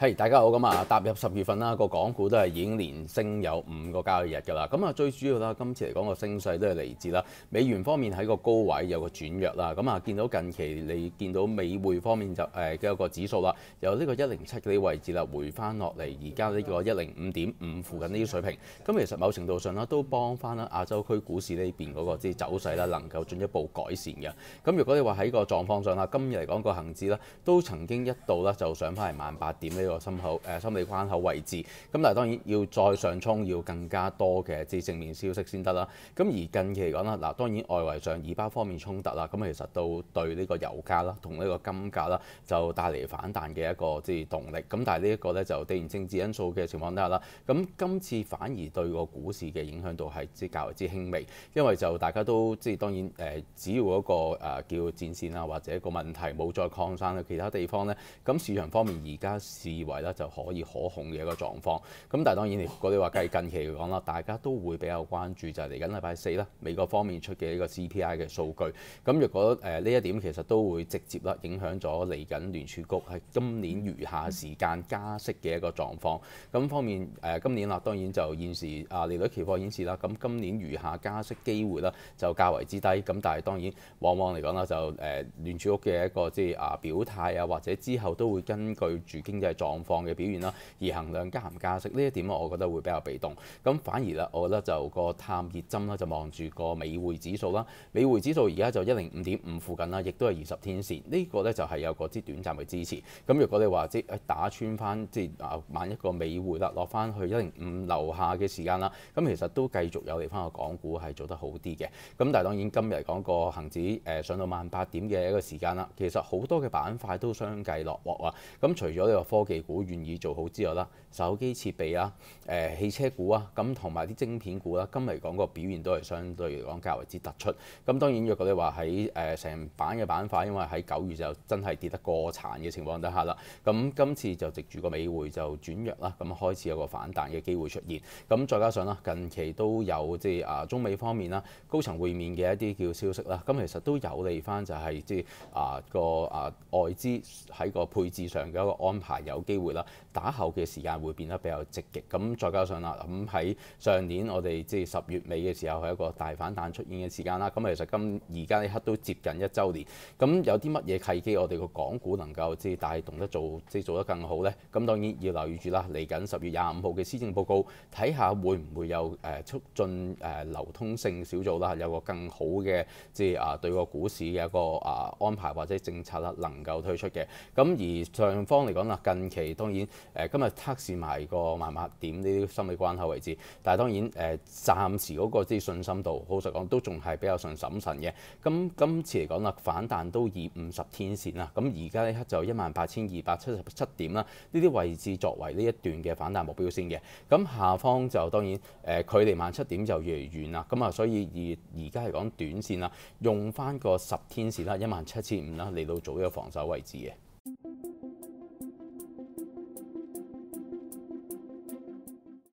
係，大家好，咁啊，踏入十月份啦，個港股都係已經連升有五個交易日㗎啦。咁啊，最主要啦，今次嚟講個升勢都係嚟自啦，美元方面喺個高位有個轉弱啦。咁啊，見到近期你見到美匯方面就誒嘅一個指數啦，由呢個一零七嗰啲位置啦，回翻落嚟而家呢個一零五點五附近呢啲水平。咁其實某程度上啦，都幫翻啦亞洲區股市呢邊嗰個即係走勢啦，能夠進一步改善嘅。咁如果你話喺個狀況上啦，今日嚟講個恒指啦，都曾經一度啦就上翻嚟萬八點呢。個心口誒心理關口位置，咁但係當然要再上衝，要更加多嘅即正面消息先得啦。咁而近期嚟講啦，嗱當然外圍上以巴方面衝突啦，咁其實都對呢個油價啦同呢個金價啦就帶嚟反彈嘅一個即系動力。咁但係呢一個咧就地然政治因素嘅情況底下啦，咁今次反而對個股市嘅影響度係即较較為之輕微，因為就大家都即係當然誒，只要嗰個誒叫戰線啊或者個問題冇再擴散去其他地方咧咁市場方面而家市。以為咧就可以可控嘅一個狀況。咁但係當然，如果你話計近期嚟講啦，大家都會比較關注就係嚟緊禮拜四啦，美國方面出嘅一個 CPI 嘅數據。咁若果誒呢一點其實都會直接啦影響咗嚟緊聯儲局喺今年餘下時間加息嘅一個狀況。咁方面誒今年啦，當然就現時啊利率期貨顯示啦，咁今年餘下加息機會啦就較為之低。咁但係當然，往往嚟講啦就誒聯儲局嘅一個即係啊表態啊，或者之後都會根據住經濟狀。狀況嘅表現啦，而衡量加唔加息呢一點我覺得會比較被動。咁反而啦，我覺得就個探熱針啦，就望住個美匯指數啦。美匯指數而家就一零五點五附近啦，亦都係二十天線呢個咧，就係有個支短暫嘅支持。咁如果你話即打穿翻即啊，萬一個美匯啦，落翻去一零五樓下嘅時間啦，咁其實都繼續有嚟翻個港股係做得好啲嘅。咁但係當然今日講個恆指誒上到萬八點嘅一個時間啦，其實好多嘅板塊都相繼落鑊啊。咁除咗你話科技。股願意做好之後啦，手機設備啊、誒汽車股啊，咁同埋啲晶片股啦，今日講個表現都係相對嚟講較為之突出。咁當然若果你話喺成版嘅板塊，因為喺九月就真係跌得過殘嘅情況底下啦，咁今次就藉住個美匯就轉弱啦，咁開始有個反彈嘅機會出現。咁再加上啦，近期都有即係啊中美方面啦高層會面嘅一啲叫消息啦，咁其實都有利翻就係即係啊個啊外資喺個配置上嘅一個安排有。機會啦，打後嘅時間會變得比較積極。咁再加上啦，咁喺上年我哋即係十月尾嘅時候係一個大反彈出現嘅時間啦。咁其實今而家呢刻都接近一週年。咁有啲乜嘢契機，我哋個港股能夠即係帶動得做，即係做得更好呢？咁當然要留意住啦。嚟緊十月廿五號嘅施政報告，睇下會唔會有誒促進誒流通性小組啦，有個更好嘅即係啊對個股市嘅一個啊安排或者政策啦，能夠推出嘅。咁而上方嚟講啦，近期。係當然，誒今日測試埋個萬八點呢啲心理關口位置，但係當然誒暫時嗰個啲信心度，好實講都仲係比較尚審慎嘅。咁今次嚟講啦，反彈都以五十天線啦，咁而家呢刻就一萬八千二百七十七點啦，呢啲位置作為呢一段嘅反彈目標先嘅。咁下方就當然誒距離萬七點就越嚟遠啦，咁啊所以而而家係講短線啦，用翻個十天線啦，一萬七千五啦嚟到做一個防守位置嘅。